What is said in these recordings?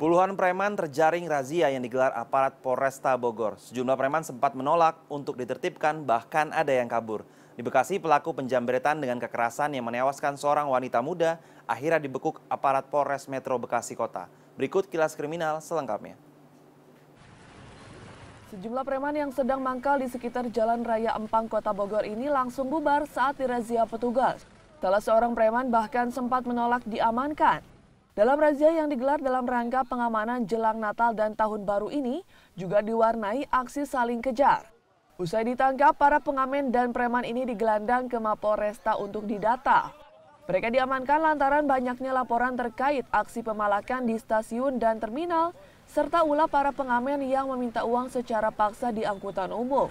Puluhan preman terjaring razia yang digelar aparat Polresta Bogor. Sejumlah preman sempat menolak untuk ditertibkan, bahkan ada yang kabur. Di Bekasi, pelaku penjambretan dengan kekerasan yang menewaskan seorang wanita muda akhirnya dibekuk aparat Polres Metro Bekasi Kota. Berikut kilas kriminal selengkapnya. Sejumlah preman yang sedang mangkal di sekitar Jalan Raya Empang Kota Bogor ini langsung bubar saat dirazia petugas. Salah seorang preman bahkan sempat menolak diamankan. Dalam razia yang digelar dalam rangka pengamanan jelang Natal dan Tahun Baru ini juga diwarnai aksi saling kejar. Usai ditangkap, para pengamen dan preman ini digelandang ke Mapolresta untuk didata. Mereka diamankan lantaran banyaknya laporan terkait aksi pemalakan di stasiun dan terminal, serta ulah para pengamen yang meminta uang secara paksa di angkutan umum.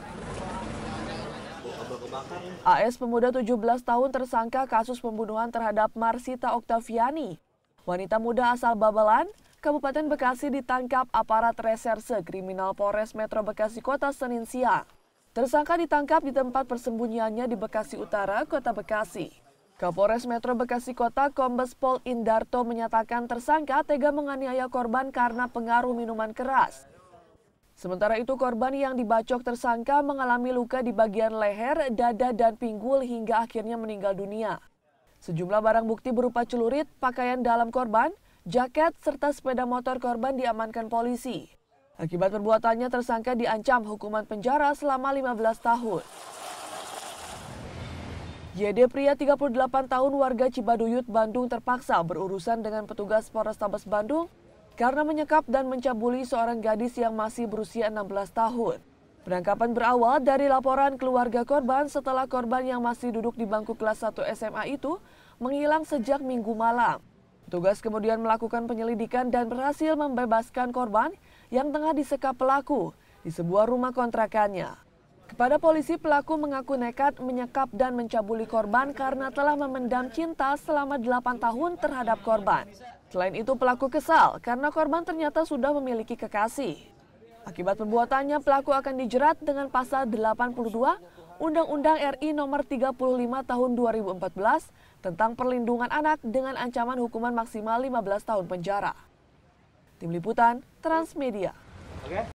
AS pemuda 17 tahun tersangka kasus pembunuhan terhadap Marsita Oktaviani Wanita muda asal Babelan, Kabupaten Bekasi ditangkap aparat reserse kriminal Polres Metro Bekasi Kota Senin siang. Tersangka ditangkap di tempat persembunyiannya di Bekasi Utara, Kota Bekasi. Kapolres Metro Bekasi Kota Kombes Pol Indarto menyatakan tersangka tega menganiaya korban karena pengaruh minuman keras. Sementara itu korban yang dibacok tersangka mengalami luka di bagian leher, dada, dan pinggul hingga akhirnya meninggal dunia. Sejumlah barang bukti berupa celurit, pakaian dalam korban, jaket, serta sepeda motor korban diamankan polisi. Akibat perbuatannya, tersangka diancam hukuman penjara selama 15 tahun. YD pria 38 tahun warga Cibaduyut, Bandung terpaksa berurusan dengan petugas Polrestabes Bandung karena menyekap dan mencabuli seorang gadis yang masih berusia 16 tahun. Penangkapan berawal dari laporan keluarga korban setelah korban yang masih duduk di bangku kelas 1 SMA itu menghilang sejak minggu malam. Tugas kemudian melakukan penyelidikan dan berhasil membebaskan korban yang tengah disekap pelaku di sebuah rumah kontrakannya. Kepada polisi, pelaku mengaku nekat menyekap dan mencabuli korban karena telah memendam cinta selama 8 tahun terhadap korban. Selain itu, pelaku kesal karena korban ternyata sudah memiliki kekasih. Akibat pembuatannya, pelaku akan dijerat dengan pasal 82 Undang-Undang RI Nomor 35 Tahun 2014 tentang perlindungan anak dengan ancaman hukuman maksimal 15 tahun penjara. Tim Liputan, Transmedia.